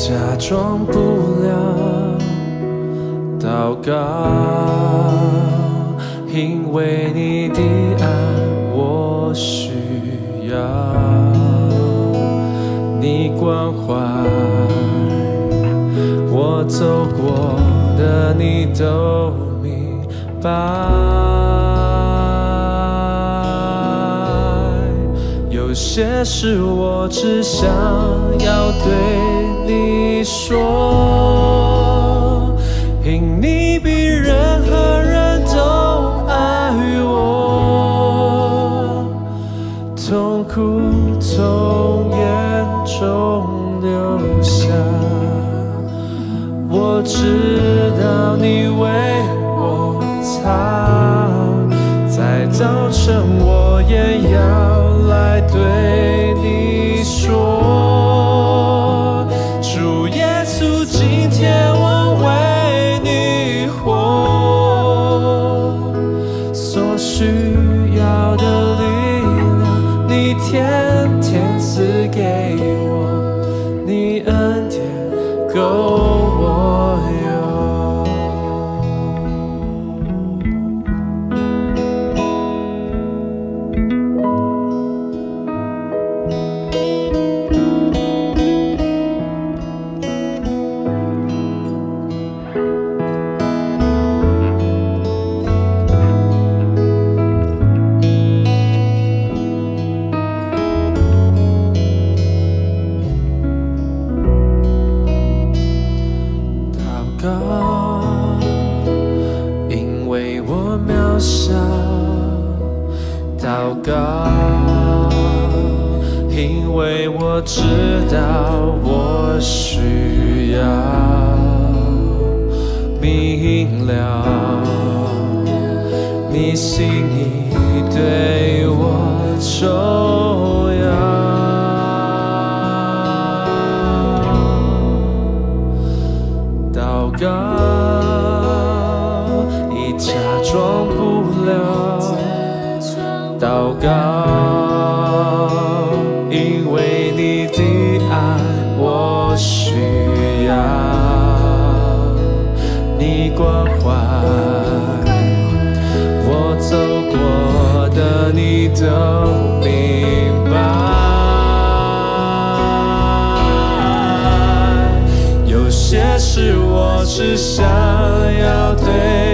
假装不了祷告，因为你的爱我需要你关怀，我走过的你都明白，有些事我只想要对。你说，因你比任何人都爱我，痛苦从眼中流下，我知道你为我擦，在早晨。你都明白，有些事我只想要对。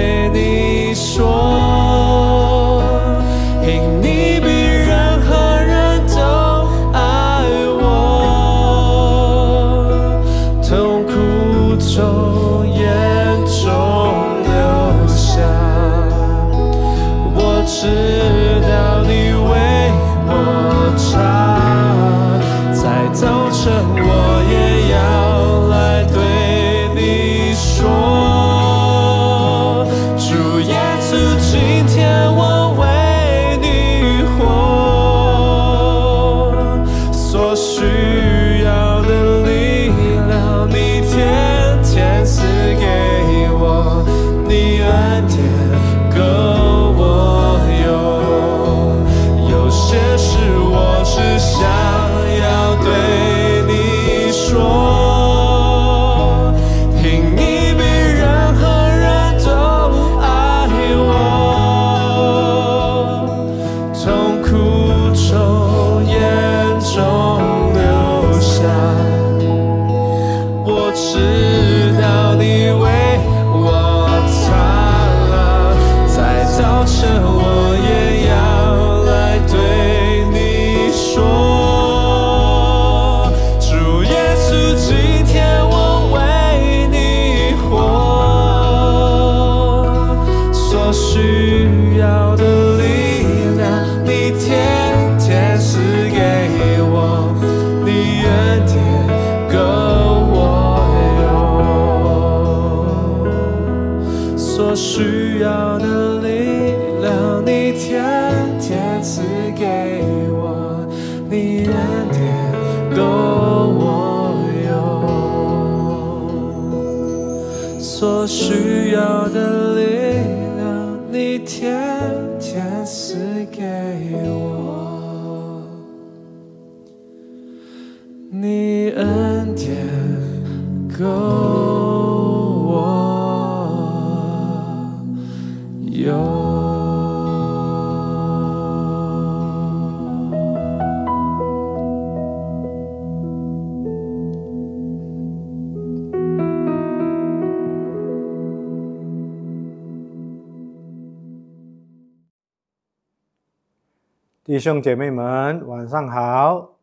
弟兄姐妹们，晚上好！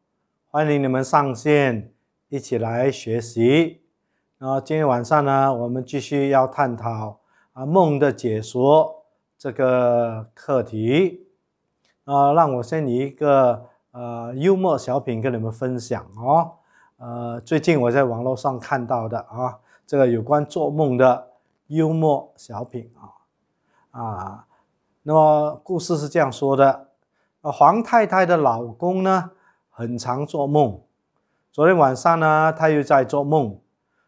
欢迎你们上线，一起来学习。啊，今天晚上呢，我们继续要探讨啊梦的解说这个课题。啊，让我先以一个呃幽默小品跟你们分享哦。呃，最近我在网络上看到的啊，这个有关做梦的幽默小品啊啊。那么故事是这样说的。而黄太太的老公呢，很常做梦。昨天晚上呢，他又在做梦，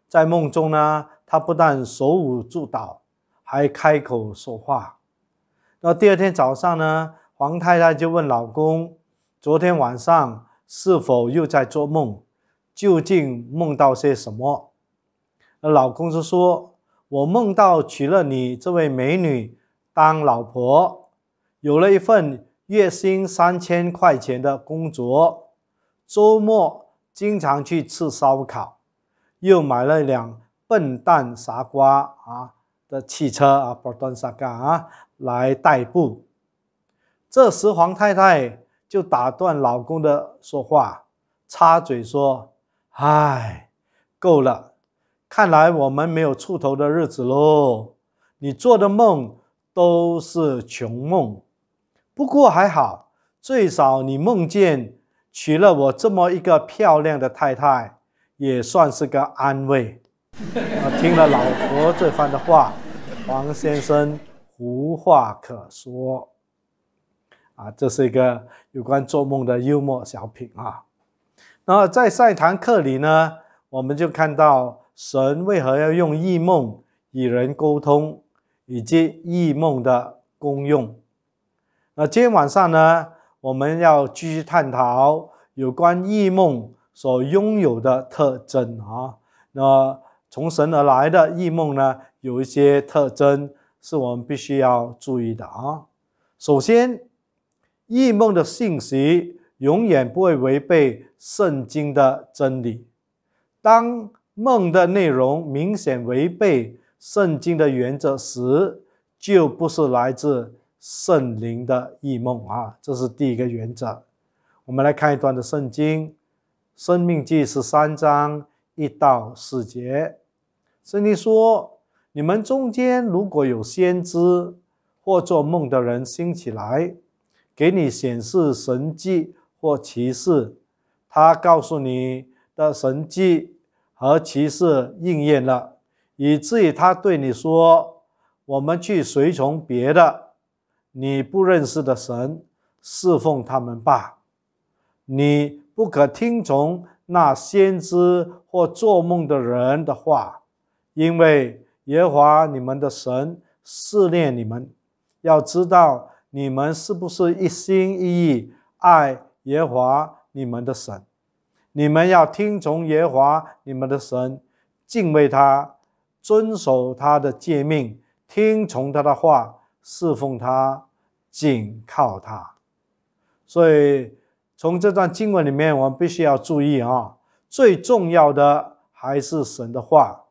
在梦中呢，他不但手舞足蹈，还开口说话。那第二天早上呢，黄太太就问老公：“昨天晚上是否又在做梦？究竟梦到些什么？”那老公就说：“我梦到娶了你这位美女当老婆，有了一份。”月薪三千块钱的工作，周末经常去吃烧烤，又买了辆“笨蛋傻瓜”啊的汽车啊不 o r t 啊来代步。这时，黄太太就打断老公的说话，插嘴说：“唉，够了，看来我们没有出头的日子喽。你做的梦都是穷梦。”不过还好，最少你梦见娶了我这么一个漂亮的太太，也算是个安慰。听了老婆这番的话，王先生无话可说。啊，这是一个有关做梦的幽默小品啊。那在赛一堂课里呢，我们就看到神为何要用异梦与人沟通，以及异梦的功用。那今天晚上呢，我们要继续探讨有关异梦所拥有的特征啊。那从神而来的异梦呢，有一些特征是我们必须要注意的啊。首先，异梦的信息永远不会违背圣经的真理。当梦的内容明显违背圣经的原则时，就不是来自。圣灵的异梦啊，这是第一个原则。我们来看一段的圣经，《生命记》十三章一到四节。圣经说：“你们中间如果有先知或做梦的人兴起来，给你显示神迹或奇事，他告诉你的神迹和奇事应验了，以至于他对你说：‘我们去随从别的。’”你不认识的神，侍奉他们吧。你不可听从那先知或做梦的人的话，因为耶和华你们的神试炼你们，要知道你们是不是一心一意爱耶和华你们的神。你们要听从耶和华你们的神，敬畏他，遵守他的诫命，听从他的话。侍奉他，紧靠他，所以从这段经文里面，我们必须要注意啊，最重要的还是神的话。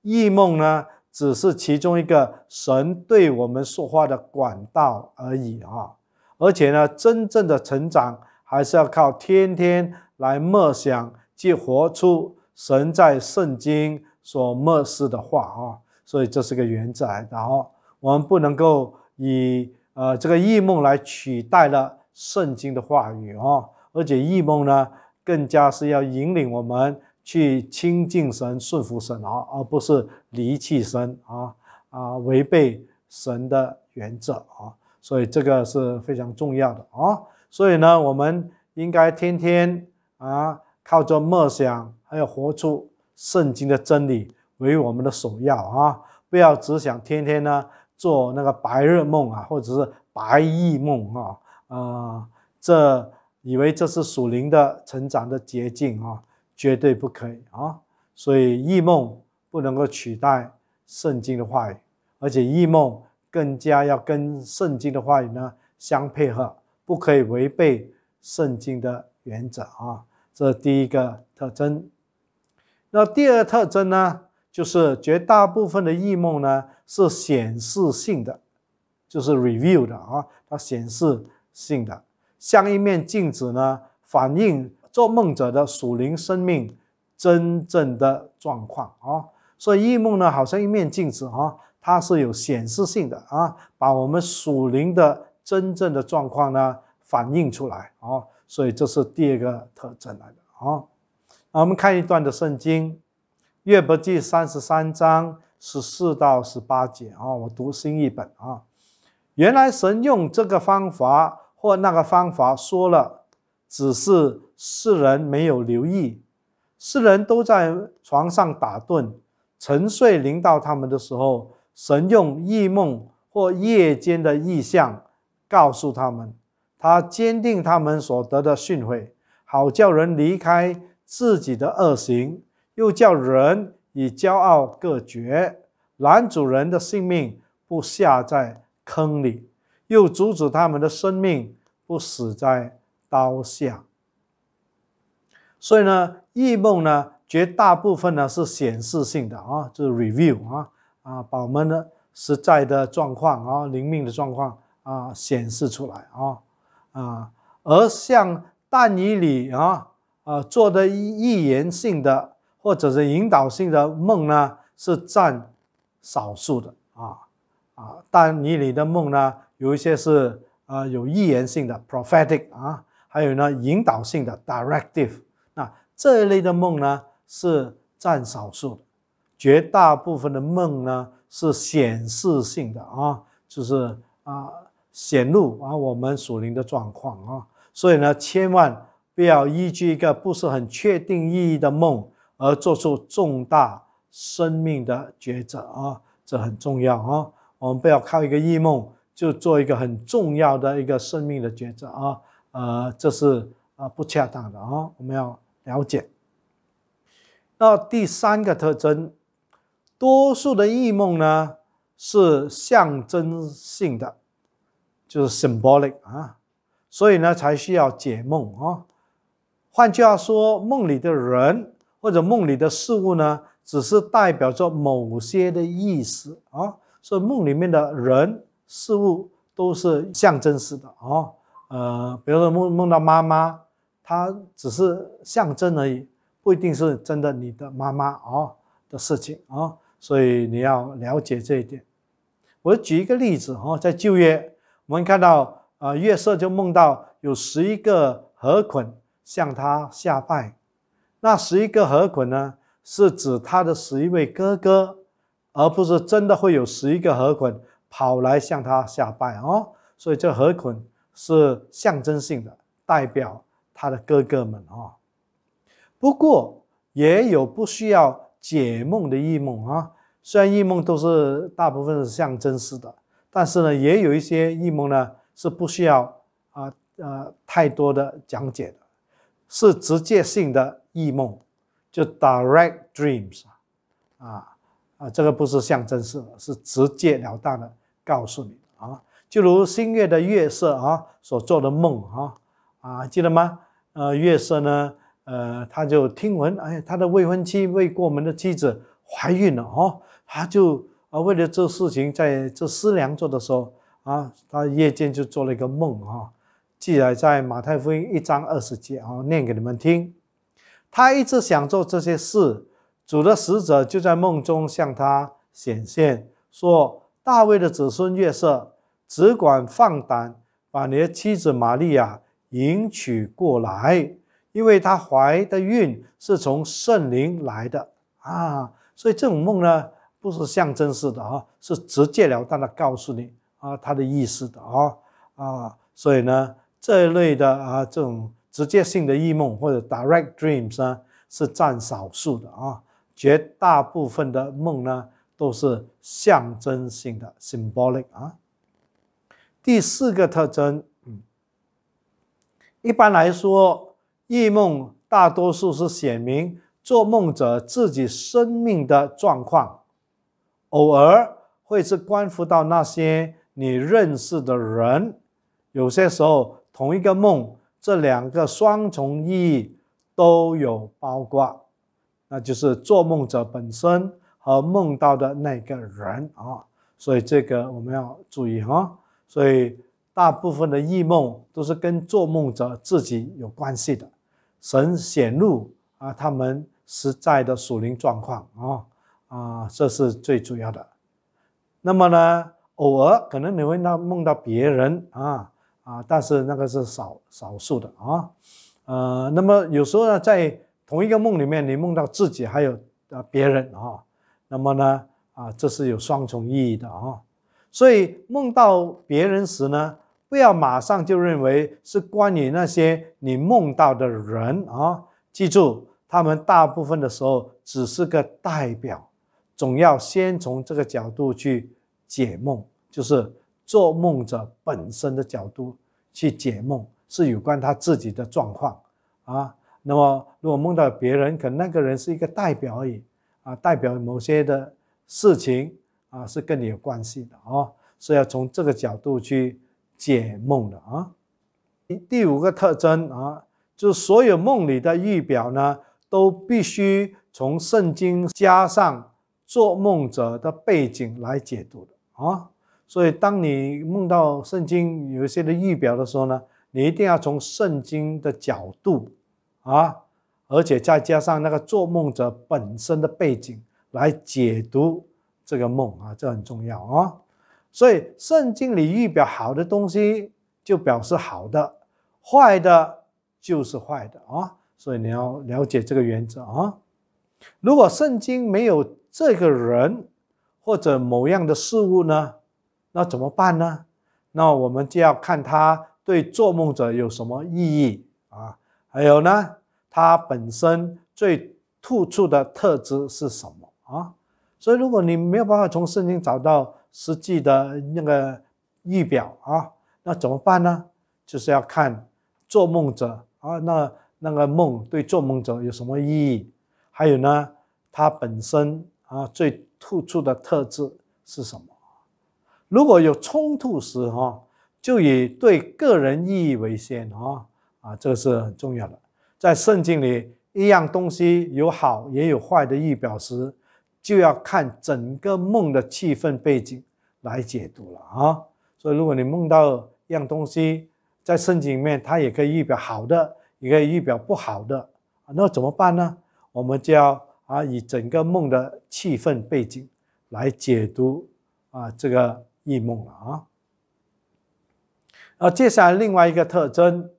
异梦呢，只是其中一个神对我们说话的管道而已啊。而且呢，真正的成长还是要靠天天来默想，去活出神在圣经所默示的话啊。所以这是个原则，然后。我们不能够以呃这个异梦来取代了圣经的话语啊，而且异梦呢更加是要引领我们去亲近神、顺服神啊，而不是离弃神啊啊，违背神的原则啊，所以这个是非常重要的哦。所以呢，我们应该天天啊靠着梦想，还有活出圣经的真理为我们的首要啊，不要只想天天呢。做那个白日梦啊，或者是白日梦啊，呃，这以为这是属灵的成长的捷径啊，绝对不可以啊。所以异梦不能够取代圣经的话语，而且异梦更加要跟圣经的话语呢相配合，不可以违背圣经的原则啊。这第一个特征。那第二特征呢？就是绝大部分的异梦呢是显示性的，就是 review 的啊，它显示性的，像一面镜子呢，反映做梦者的属灵生命真正的状况啊。所以异梦呢，好像一面镜子啊，它是有显示性的啊，把我们属灵的真正的状况呢反映出来啊。所以这是第二个特征来的啊。那我们看一段的圣经。约伯记三十三章十四到十八节啊，我读新译本啊。原来神用这个方法或那个方法说了，只是世人没有留意。世人都在床上打盹，沉睡临到他们的时候，神用异梦或夜间的异象告诉他们，他坚定他们所得的训诲，好叫人离开自己的恶行。又叫人以骄傲隔绝，男主人的性命不下在坑里，又阻止他们的生命不死在刀下。所以呢，异梦呢，绝大部分呢是显示性的啊，就是 review 啊啊，把我们的实在的状况啊，灵命的状况啊显示出来啊啊。而像《但以里啊啊做的预言性的。或者是引导性的梦呢，是占少数的啊啊，但你你的梦呢，有一些是啊有预言性的 （prophetic） 啊，还有呢引导性的 （directive）。那这一类的梦呢是占少数的，绝大部分的梦呢是显示性的啊，就是啊显露啊我们属灵的状况啊，所以呢千万不要依据一个不是很确定意义的梦。而做出重大生命的抉择啊，这很重要啊。我们不要靠一个异梦就做一个很重要的一个生命的抉择啊。呃，这是啊不恰当的啊。我们要了解。那第三个特征，多数的异梦呢是象征性的，就是 symbolic 啊，所以呢才需要解梦啊。换句话说，梦里的人。或者梦里的事物呢，只是代表着某些的意思啊，所以梦里面的人事物都是象征式的哦。呃，比如说梦梦到妈妈，她只是象征而已，不一定是真的你的妈妈啊的事情啊。所以你要了解这一点。我举一个例子哦，在旧约，我们看到啊，月色就梦到有十一个河捆向他下拜。那十一个河捆呢，是指他的十一位哥哥，而不是真的会有十一个河捆跑来向他下拜哦。所以这河捆是象征性的，代表他的哥哥们哦。不过也有不需要解梦的异梦啊。虽然异梦都是大部分是象征式的，但是呢，也有一些异梦呢是不需要啊呃太多的讲解的，是直接性的。异梦，就 direct dreams，啊啊，这个不是象征式的，是直截了当的告诉你啊，就如新月的月色啊所做的梦啊啊，记得吗？呃，月色呢，呃，他就听闻，哎，他的未婚妻、未过门的妻子怀孕了哦，他就啊为了这事情，在这思量做的时候啊，他夜间就做了一个梦啊，记载在马太福音一章二十节啊，念给你们听。他一直想做这些事，主的使者就在梦中向他显现，说：“大卫的子孙约瑟，只管放胆，把你的妻子玛利亚迎娶过来，因为她怀的孕是从圣灵来的。”啊，所以这种梦呢，不是象征式的啊，是直截了当的告诉你啊他的意思的啊啊，所以呢这一类的啊这种。直接性的意梦或者 direct dreams 呢，是占少数的啊，绝大部分的梦呢都是象征性的 symbolic 啊。第四个特征，嗯，一般来说，意梦大多数是显明做梦者自己生命的状况，偶尔会是关乎到那些你认识的人，有些时候同一个梦。这两个双重意义都有包括，那就是做梦者本身和梦到的那个人啊，所以这个我们要注意哈。所以大部分的异梦都是跟做梦者自己有关系的，神显露啊他们实在的属灵状况啊啊，这是最主要的。那么呢，偶尔可能你会那梦到别人啊。啊，但是那个是少少数的啊，呃，那么有时候呢，在同一个梦里面，你梦到自己还有呃别人啊，那么呢，啊，这是有双重意义的啊，所以梦到别人时呢，不要马上就认为是关于那些你梦到的人啊，记住，他们大部分的时候只是个代表，总要先从这个角度去解梦，就是。做梦者本身的角度去解梦，是有关他自己的状况啊。那么，如果梦到别人，可能那个人是一个代表而已啊，代表某些的事情啊，是跟你有关系的啊，是要从这个角度去解梦的啊。第五个特征啊，就所有梦里的预表呢，都必须从圣经加上做梦者的背景来解读的啊。所以，当你梦到圣经有一些的预表的时候呢，你一定要从圣经的角度啊，而且再加上那个做梦者本身的背景来解读这个梦啊，这很重要啊。所以，圣经里预表好的东西就表示好的，坏的就是坏的啊。所以你要了解这个原则啊。如果圣经没有这个人或者某样的事物呢？那怎么办呢？那我们就要看他对做梦者有什么意义啊？还有呢，他本身最突出的特质是什么啊？所以，如果你没有办法从圣经找到实际的那个预表啊，那怎么办呢？就是要看做梦者啊，那那个梦对做梦者有什么意义？还有呢，他本身啊最突出的特质是什么？如果有冲突时，哈，就以对个人意义为先，啊啊，这个是很重要的。在圣经里，一样东西有好也有坏的预表时，就要看整个梦的气氛背景来解读了，啊。所以，如果你梦到一样东西，在圣经里面它也可以预表好的，也可以预表不好的，那怎么办呢？我们就要啊，以整个梦的气氛背景来解读，啊，这个。异梦了啊！啊，接下来另外一个特征，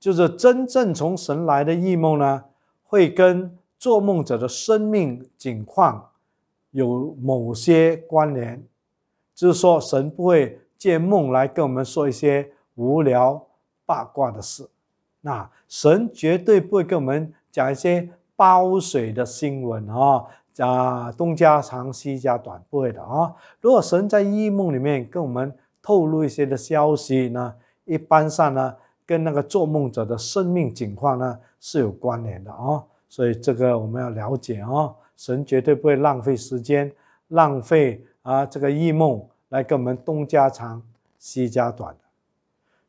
就是真正从神来的异梦呢，会跟做梦者的生命境况有某些关联。就是说，神不会借梦来跟我们说一些无聊八卦的事。那神绝对不会跟我们讲一些包水的新闻啊。啊，东家长西家短不会的啊。如果神在异梦里面跟我们透露一些的消息呢，一般上呢，跟那个做梦者的生命情况呢是有关联的啊。所以这个我们要了解啊，神绝对不会浪费时间，浪费啊这个异梦来跟我们东家长西家短的。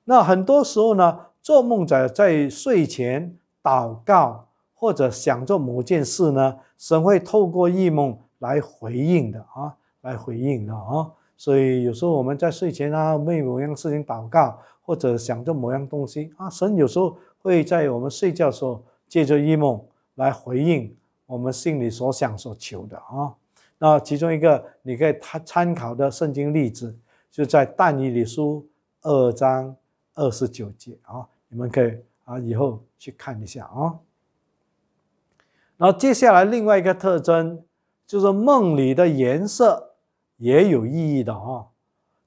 那很多时候呢，做梦者在睡前祷告。或者想做某件事呢？神会透过异梦来回应的啊，来回应的啊。所以有时候我们在睡前啊，为某样事情祷告，或者想做某样东西啊，神有时候会在我们睡觉时候，借着异梦来回应我们心里所想所求的啊。那其中一个你可以参考的圣经例子，就在但以理书二章二十九节啊，你们可以啊，以后去看一下啊。然后接下来另外一个特征就是梦里的颜色也有意义的哦，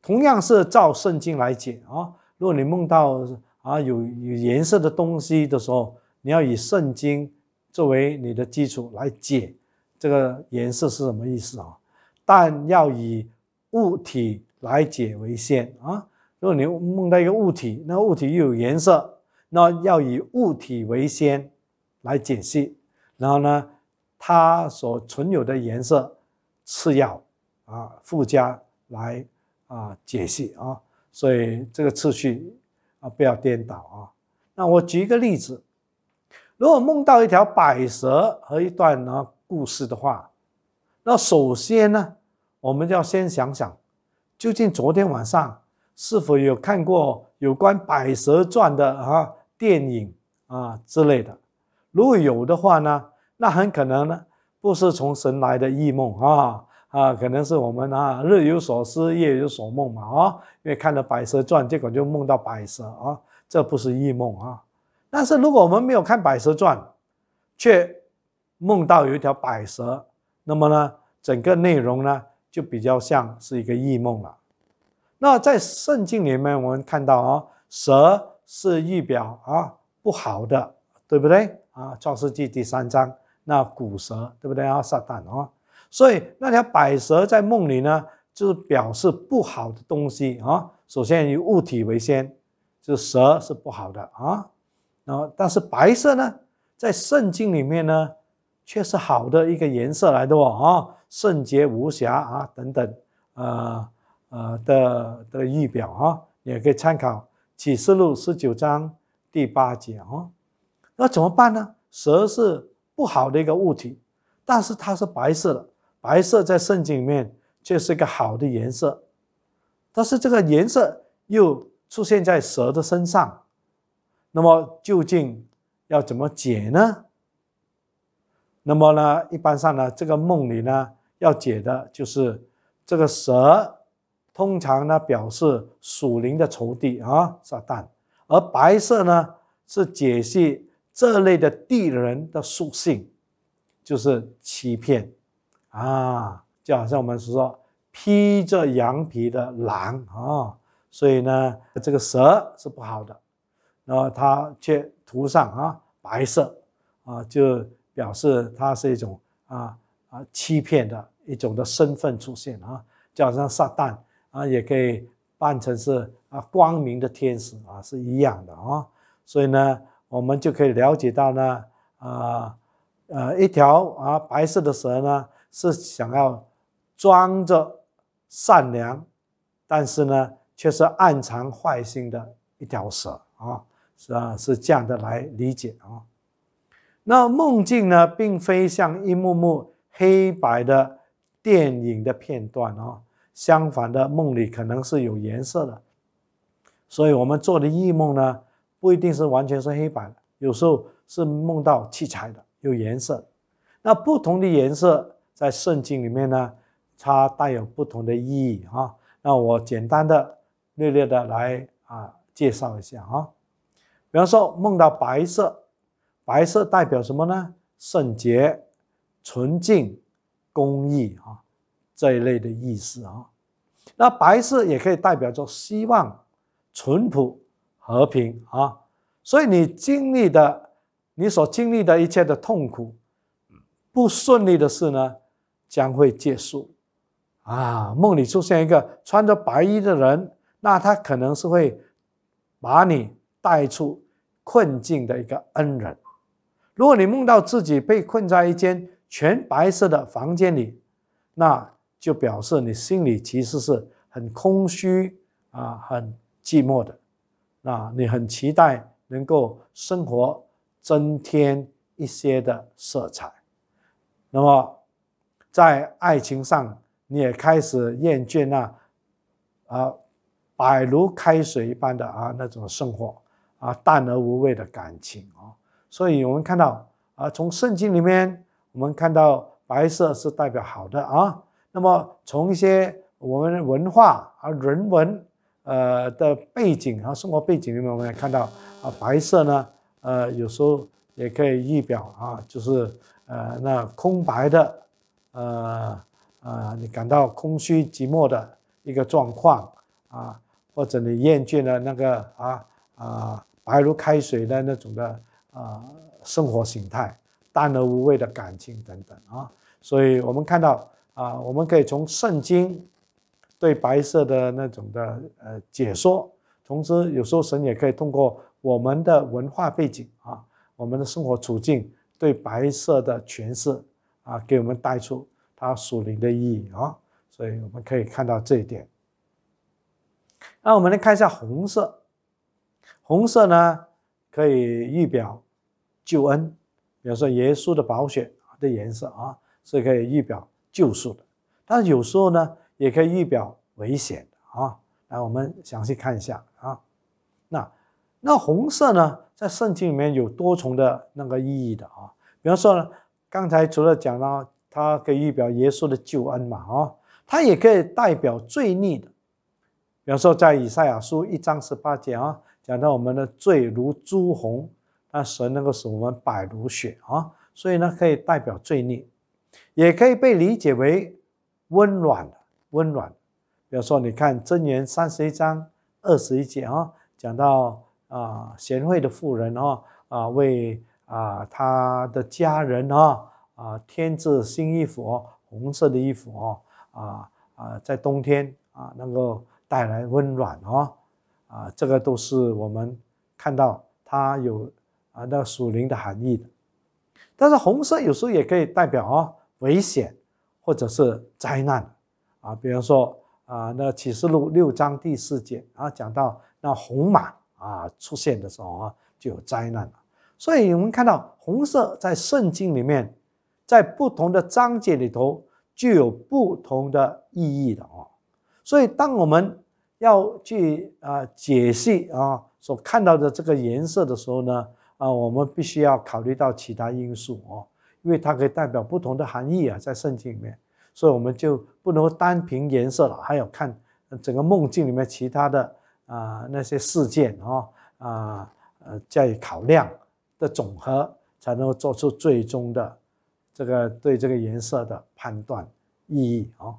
同样是照圣经来解啊。如果你梦到啊有有颜色的东西的时候，你要以圣经作为你的基础来解这个颜色是什么意思啊。但要以物体来解为先啊。如果你梦到一个物体，那物体又有颜色，那要以物体为先来解析。然后呢，它所存有的颜色次要啊，附加来啊解析啊，所以这个次序啊不要颠倒啊。那我举一个例子，如果梦到一条百蛇和一段啊故事的话，那首先呢，我们要先想想，究竟昨天晚上是否有看过有关百蛇传的啊电影啊之类的？如果有的话呢？那很可能呢，不是从神来的异梦啊啊，可能是我们啊日有所思夜有所梦嘛啊，因为看了《百蛇传》，结果就梦到百蛇啊，这不是异梦啊。但是如果我们没有看《百蛇传》，却梦到有一条百蛇，那么呢，整个内容呢就比较像是一个异梦了。那在圣经里面，我们看到啊，蛇是预表啊不好的，对不对啊？创世纪第三章。那骨蛇，对不对啊？撒旦啊，所以那条白蛇在梦里呢，就是表示不好的东西啊。首先以物体为先，就是蛇是不好的啊。然后，但是白色呢，在圣经里面呢，却是好的一个颜色来的哦啊，圣洁无瑕啊等等，呃呃的的预表啊，也可以参考启示录十九章第八节哦。那怎么办呢？蛇是。不好的一个物体，但是它是白色的，白色在圣经里面却是一个好的颜色，但是这个颜色又出现在蛇的身上，那么究竟要怎么解呢？那么呢，一般上呢，这个梦里呢要解的就是这个蛇，通常呢表示属灵的仇敌啊，撒旦，而白色呢是解析。这类的地人的属性就是欺骗啊，就好像我们说披着羊皮的狼啊，所以呢，这个蛇是不好的，然后它却涂上啊白色啊，就表示它是一种啊啊欺骗的一种的身份出现啊，就好像撒旦啊，也可以扮成是啊光明的天使啊，是一样的啊，所以呢。我们就可以了解到呢，啊，呃，一条啊白色的蛇呢，是想要装着善良，但是呢，却是暗藏坏心的一条蛇啊，是啊，是这样的来理解啊。那梦境呢，并非像一幕幕黑白的电影的片段啊，相反的，梦里可能是有颜色的，所以我们做的异梦呢。不一定是完全是黑白的，有时候是梦到器材的有颜色。那不同的颜色在圣经里面呢，它带有不同的意义啊。那我简单的略略的来啊介绍一下啊。比方说梦到白色，白色代表什么呢？圣洁、纯净、公义啊这一类的意思啊。那白色也可以代表着希望、淳朴。和平啊！所以你经历的，你所经历的一切的痛苦、不顺利的事呢，将会结束。啊，梦里出现一个穿着白衣的人，那他可能是会把你带出困境的一个恩人。如果你梦到自己被困在一间全白色的房间里，那就表示你心里其实是很空虚啊，很寂寞的。啊，你很期待能够生活增添一些的色彩，那么在爱情上你也开始厌倦了啊，百如开水一般的啊那种生活啊淡而无味的感情啊，所以我们看到啊，从圣经里面我们看到白色是代表好的啊，那么从一些我们的文化啊人文。呃的背景啊，生活背景里面，我们也看到啊，白色呢，呃，有时候也可以预表啊，就是呃那空白的，呃呃，你感到空虚寂寞的一个状况啊，或者你厌倦了那个啊啊白如开水的那种的啊生活形态，淡而无味的感情等等啊，所以我们看到啊，我们可以从圣经。对白色的那种的呃解说，同时有时候神也可以通过我们的文化背景啊，我们的生活处境对白色的诠释啊，给我们带出它属灵的意义啊。所以我们可以看到这一点。那我们来看一下红色，红色呢可以预表救恩，比如说耶稣的宝血的颜色啊，是可以预表救赎的。但是有时候呢。也可以预表危险啊！来，我们详细看一下啊。那那红色呢，在圣经里面有多重的那个意义的啊。比方说呢，刚才除了讲到它可以预表耶稣的救恩嘛啊，它也可以代表罪孽的。比方说，在以赛亚书一章十八节啊，讲到我们的罪如朱红，那神能够使我们白如雪啊，所以呢，可以代表罪孽，也可以被理解为温暖的。温暖，比如说，你看《箴言》三十一章二十一节啊，讲到啊，贤惠的妇人啊，啊，为啊她的家人啊，啊，添置新衣服，哦，红色的衣服哦，啊啊，在冬天啊，能够带来温暖哦，啊，这个都是我们看到它有啊，那属灵的含义的。但是红色有时候也可以代表啊，危险或者是灾难。啊，比方说啊，那启示录六章第四节啊，讲到那红马啊出现的时候啊，就有灾难了。所以我们看到红色在圣经里面，在不同的章节里头具有不同的意义的哦。所以当我们要去啊解析啊所看到的这个颜色的时候呢，啊，我们必须要考虑到其他因素哦，因为它可以代表不同的含义啊，在圣经里面。所以我们就不能单凭颜色了，还要看整个梦境里面其他的啊那些事件啊啊呃以考量的总和，才能够做出最终的这个对这个颜色的判断意义啊。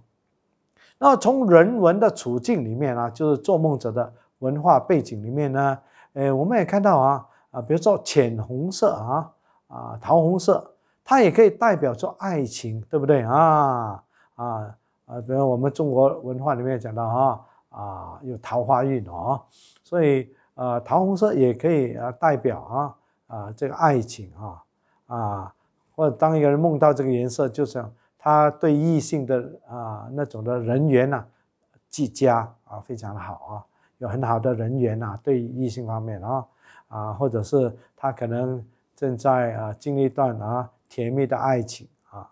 那从人文的处境里面啊，就是做梦者的文化背景里面呢，呃，我们也看到啊啊，比如说浅红色啊啊桃红色，它也可以代表说爱情，对不对啊？啊啊，比如我们中国文化里面讲到哈啊，有桃花运哦，所以呃，桃红色也可以啊代表啊啊这个爱情啊啊，或者当一个人梦到这个颜色，就像他对异性的啊那种的人缘呐，极佳啊，非常的好啊，有很好的人缘呐，对异性方面啊啊，或者是他可能正在啊经历一段啊甜蜜的爱情啊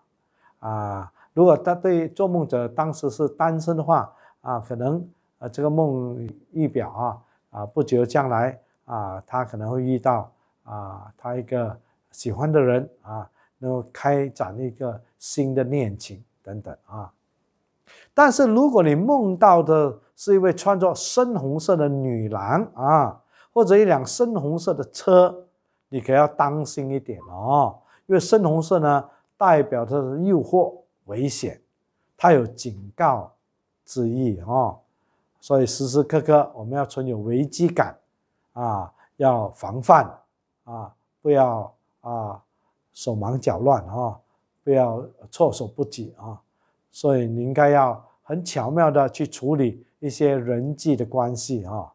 啊。如果他对做梦者当时是单身的话啊，可能啊这个梦预表啊啊不久将来啊他可能会遇到啊他一个喜欢的人啊，然后开展一个新的恋情等等啊。但是如果你梦到的是一位穿着深红色的女郎啊，或者一辆深红色的车，你可要当心一点哦，因为深红色呢代表的是诱惑。危险，它有警告之意啊，所以时时刻刻我们要存有危机感啊，要防范啊，不要啊手忙脚乱啊，不要措手不及啊，所以你应该要很巧妙的去处理一些人际的关系啊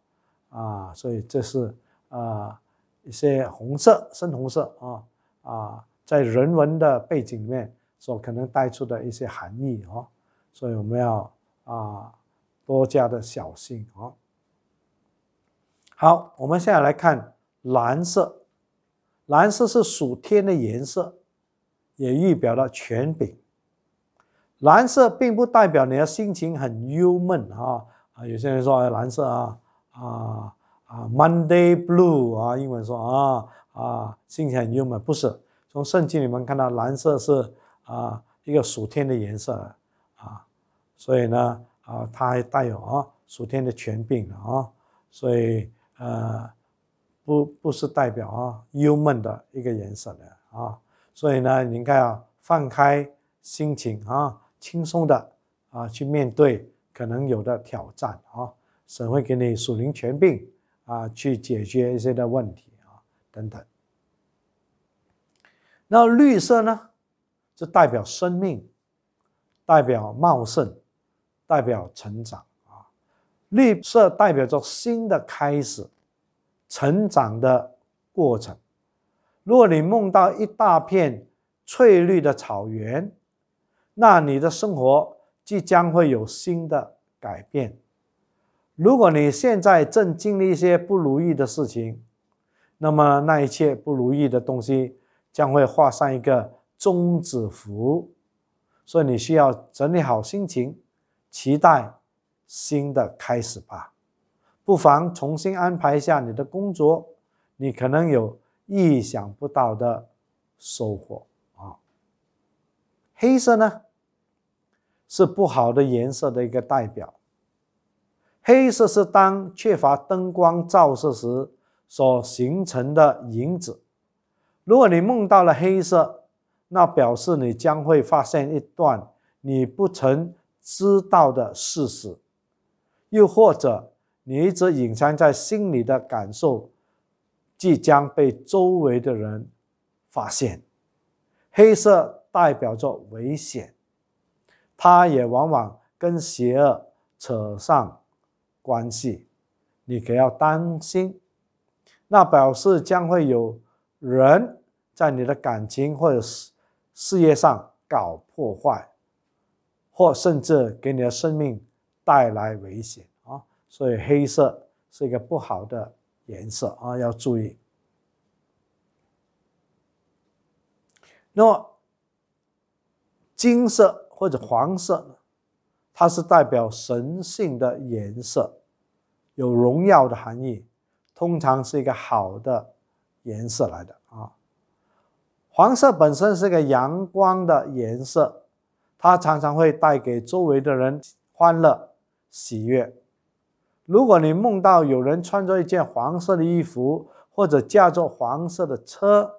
啊，所以这是啊一些红色深红色啊啊，在人文的背景里面。所可能带出的一些含义哦，所以我们要啊多加的小心哦。好，我们现在来看蓝色，蓝色是属天的颜色，也预表了权柄。蓝色并不代表你的心情很忧闷啊！啊，有些人说蓝色啊啊啊，Monday blue 啊，英文说啊啊，心情很忧闷，不是。从圣经里面看到，蓝色是啊，一个暑天的颜色啊，所以呢，啊，它还带有啊暑天的全病啊，所以呃，不不是代表啊忧闷的一个颜色的啊，所以呢，应看啊，放开心情啊，轻松的啊去面对可能有的挑战啊，神会给你属灵全病啊去解决一些的问题啊等等。那绿色呢？这代表生命，代表茂盛，代表成长啊！绿色代表着新的开始，成长的过程。如果你梦到一大片翠绿的草原，那你的生活即将会有新的改变。如果你现在正经历一些不如意的事情，那么那一切不如意的东西将会画上一个。终止符，所以你需要整理好心情，期待新的开始吧。不妨重新安排一下你的工作，你可能有意想不到的收获啊。黑色呢，是不好的颜色的一个代表。黑色是当缺乏灯光照射时所形成的影子。如果你梦到了黑色，那表示你将会发现一段你不曾知道的事实，又或者你一直隐藏在心里的感受，即将被周围的人发现。黑色代表着危险，它也往往跟邪恶扯上关系，你可要担心。那表示将会有人在你的感情或者是。事业上搞破坏，或甚至给你的生命带来危险啊！所以黑色是一个不好的颜色啊，要注意。那么金色或者黄色，它是代表神性的颜色，有荣耀的含义，通常是一个好的颜色来的。黄色本身是个阳光的颜色，它常常会带给周围的人欢乐、喜悦。如果你梦到有人穿着一件黄色的衣服，或者驾着黄色的车，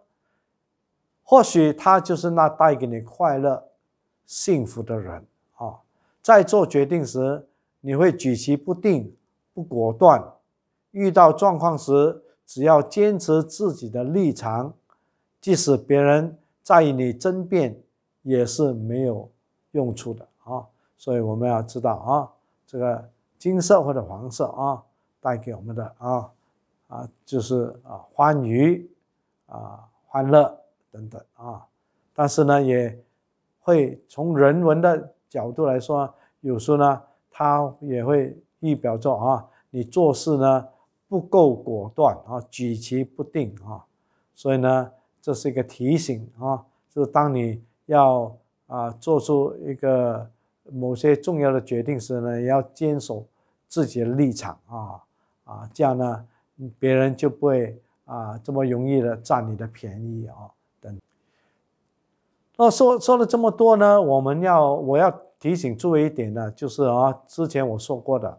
或许他就是那带给你快乐、幸福的人啊。在做决定时，你会举棋不定、不果断；遇到状况时，只要坚持自己的立场。即使别人在意你争辩，也是没有用处的啊。所以我们要知道啊，这个金色或者黄色啊，带给我们的啊，啊，就是啊，欢愉啊，欢乐等等啊。但是呢，也会从人文的角度来说，有时候呢，它也会预表着啊，你做事呢不够果断啊，举棋不定啊。所以呢。这是一个提醒啊，就是当你要啊做出一个某些重要的决定时呢，也要坚守自己的立场啊啊，这样呢，别人就不会啊这么容易的占你的便宜啊等。那说说了这么多呢，我们要我要提醒注意一点呢，就是啊，之前我说过的，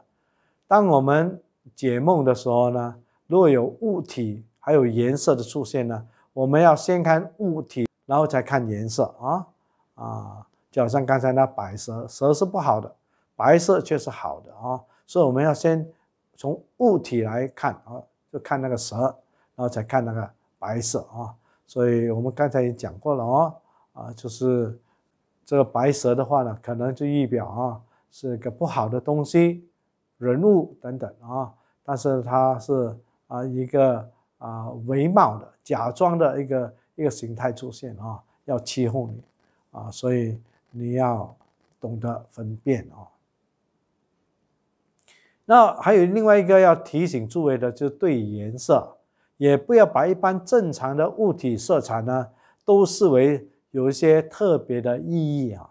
当我们解梦的时候呢，如果有物体还有颜色的出现呢。我们要先看物体，然后才看颜色啊啊！就好像刚才那白蛇，蛇是不好的，白色却是好的啊。所以我们要先从物体来看啊，就看那个蛇，然后才看那个白色啊。所以我们刚才也讲过了哦啊，就是这个白蛇的话呢，可能就预表啊是个不好的东西、人物等等啊，但是它是啊一个。啊，伪冒的、假装的一个一个形态出现啊，要欺哄你啊，所以你要懂得分辨啊。那还有另外一个要提醒诸位的，就是对颜色，也不要把一般正常的物体色彩呢，都视为有一些特别的意义啊。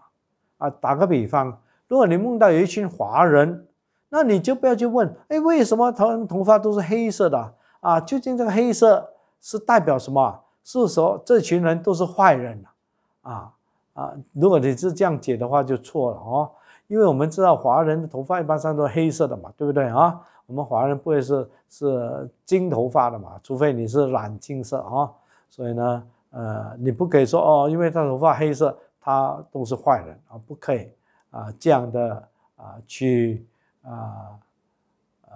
啊，打个比方，如果你梦到有一群华人，那你就不要去问，哎，为什么他们头发都是黑色的？啊，究竟这个黑色是代表什么？是说这群人都是坏人了？啊啊，如果你是这样解的话就错了哦。因为我们知道华人的头发一般上都是黑色的嘛，对不对啊？我们华人不会是是金头发的嘛，除非你是染金色哦。所以呢，呃，你不可以说哦，因为他头发黑色，他都是坏人啊，不可以啊这样的啊去啊啊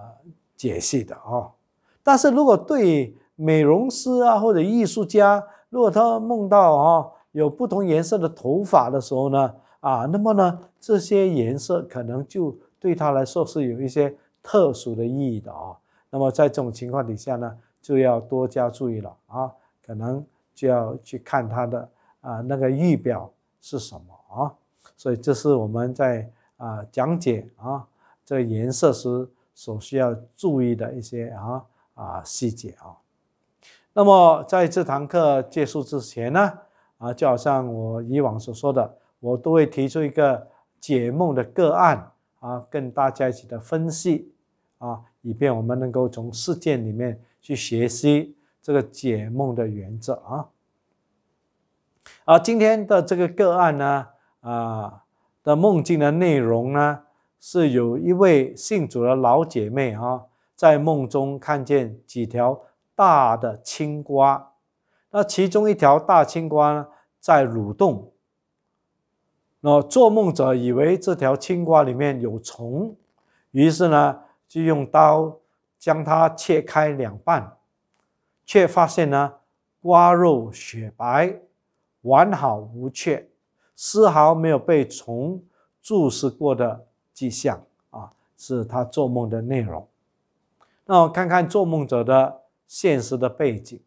解析的哦。但是如果对美容师啊或者艺术家，如果他梦到啊有不同颜色的头发的时候呢，啊，那么呢，这些颜色可能就对他来说是有一些特殊的意义的啊。那么在这种情况底下呢，就要多加注意了啊，可能就要去看他的啊那个预表是什么啊。所以这是我们在啊讲解啊这颜色时所需要注意的一些啊。啊，细节啊。那么在这堂课结束之前呢，啊，就好像我以往所说的，我都会提出一个解梦的个案啊，跟大家一起的分析啊，以便我们能够从事件里面去学习这个解梦的原则啊。啊，今天的这个个案呢，啊，的梦境的内容呢，是有一位信主的老姐妹啊。在梦中看见几条大的青瓜，那其中一条大青瓜在蠕动。那做梦者以为这条青瓜里面有虫，于是呢就用刀将它切开两半，却发现呢瓜肉雪白，完好无缺，丝毫没有被虫注视过的迹象。啊，是他做梦的内容。那我看看做梦者的现实的背景，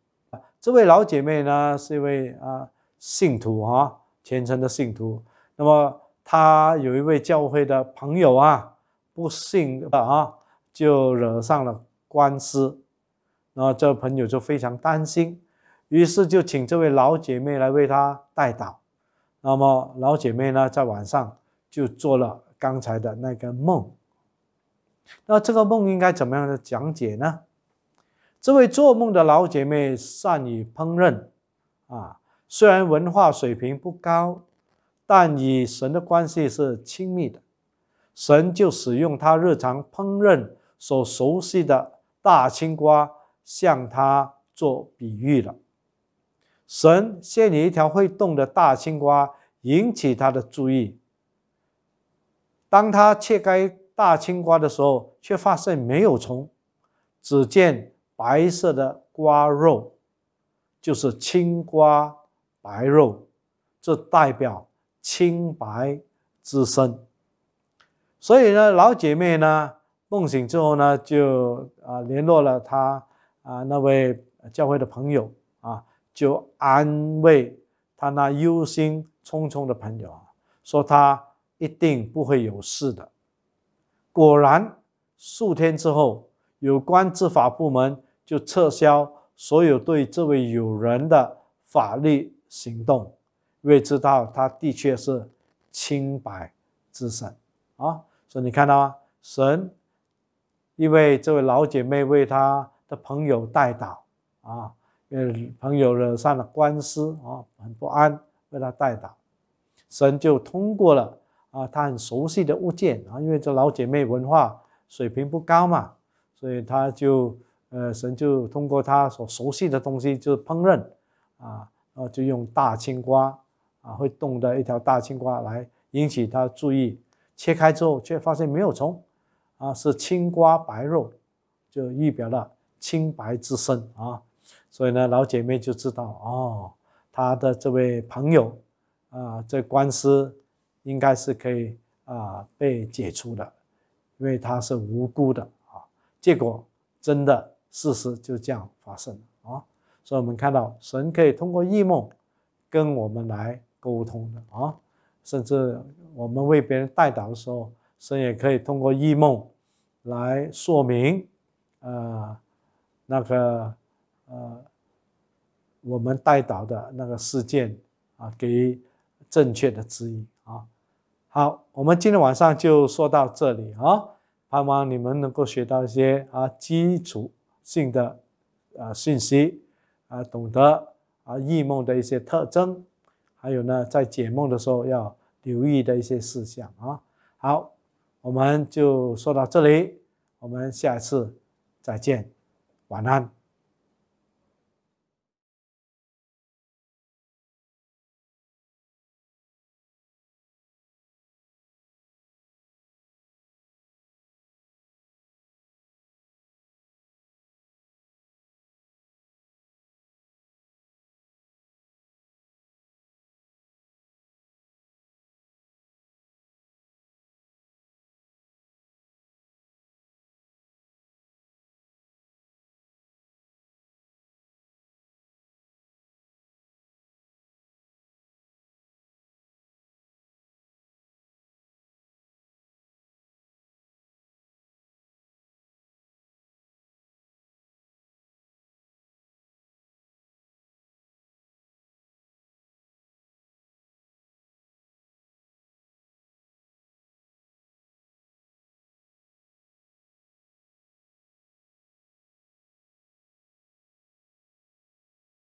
这位老姐妹呢是一位啊信徒啊虔诚的信徒。那么她有一位教会的朋友啊，不幸的啊就惹上了官司，那这朋友就非常担心，于是就请这位老姐妹来为他代祷。那么老姐妹呢在晚上就做了刚才的那个梦。那这个梦应该怎么样的讲解呢？这位做梦的老姐妹善于烹饪，啊，虽然文化水平不高，但与神的关系是亲密的。神就使用她日常烹饪所熟悉的大青瓜，向她做比喻了。神献你一条会动的大青瓜，引起她的注意。当她切开。大青瓜的时候，却发现没有虫，只见白色的瓜肉，就是青瓜白肉，这代表清白之身。所以呢，老姐妹呢梦醒之后呢，就啊联络了她啊那位教会的朋友啊，就安慰她那忧心忡忡的朋友，说她一定不会有事的。果然，数天之后，有关执法部门就撤销所有对这位友人的法律行动，因为知道他的确是清白之身啊。所以你看到吗？神因为这位老姐妹为他的朋友代祷啊，呃，朋友惹上了官司啊，很不安，为他代祷，神就通过了。啊，他很熟悉的物件啊，因为这老姐妹文化水平不高嘛，所以他就，呃，神就通过他所熟悉的东西，就是烹饪，啊，然后就用大青瓜，啊，会冻的一条大青瓜来引起他注意，切开之后却发现没有虫，啊，是青瓜白肉，就预表了清白之身啊，所以呢，老姐妹就知道哦，他的这位朋友，啊，这官司。应该是可以啊，被解除的，因为他是无辜的啊。结果真的事实就这样发生了啊，所以我们看到神可以通过异梦跟我们来沟通的啊，甚至我们为别人代祷的时候，神也可以通过异梦来说明呃，那个呃，我们代祷的那个事件啊，给正确的指引。啊，好，我们今天晚上就说到这里啊，盼望你们能够学到一些啊基础性的啊信息啊，懂得啊异梦的一些特征，还有呢在解梦的时候要留意的一些事项啊。好，我们就说到这里，我们下一次再见，晚安。